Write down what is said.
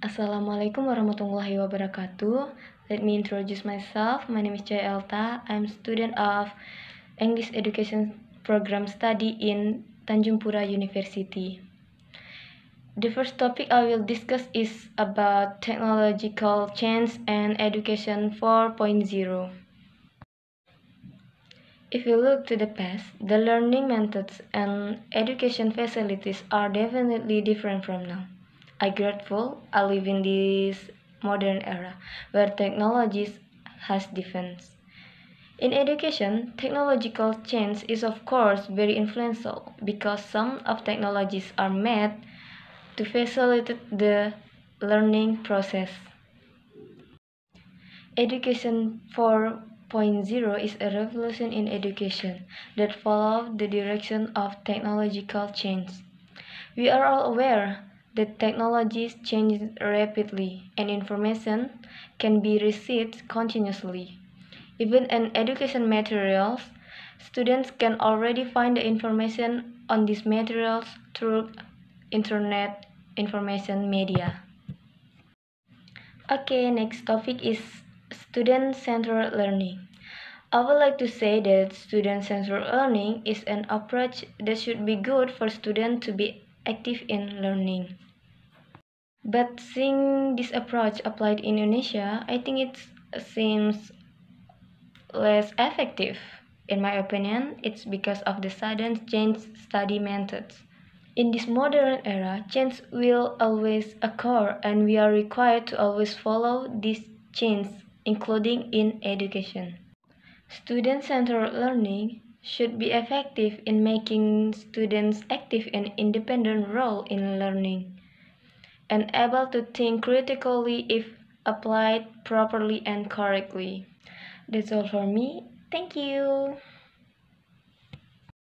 Assalamualaikum warahmatullahi wabarakatuh. Let me introduce myself. My name is Joy Elta. I'm student of English Education Program Study in Tanjung Pura University. The first topic I will discuss is about technological change and education 4.0. If you look to the past, the learning methods and education facilities are definitely different from now. I'm grateful I live in this modern era where technologies has advanced. In education, technological change is of course very influential because some of technologies are made to facilitate the learning process. Education 4.0 is a revolution in education that follows the direction of technological change. We are all aware the technologies change rapidly, and information can be received continuously. Even in education materials, students can already find the information on these materials through internet information media. Okay, next topic is student-centered learning. I would like to say that student-centered learning is an approach that should be good for students to be active in learning. But seeing this approach applied in Indonesia, I think it seems less effective. In my opinion, it's because of the sudden change study methods. In this modern era, change will always occur and we are required to always follow these changes, including in education. Student-centered learning should be effective in making students active and independent role in learning and able to think critically if applied properly and correctly. That's all for me. Thank you.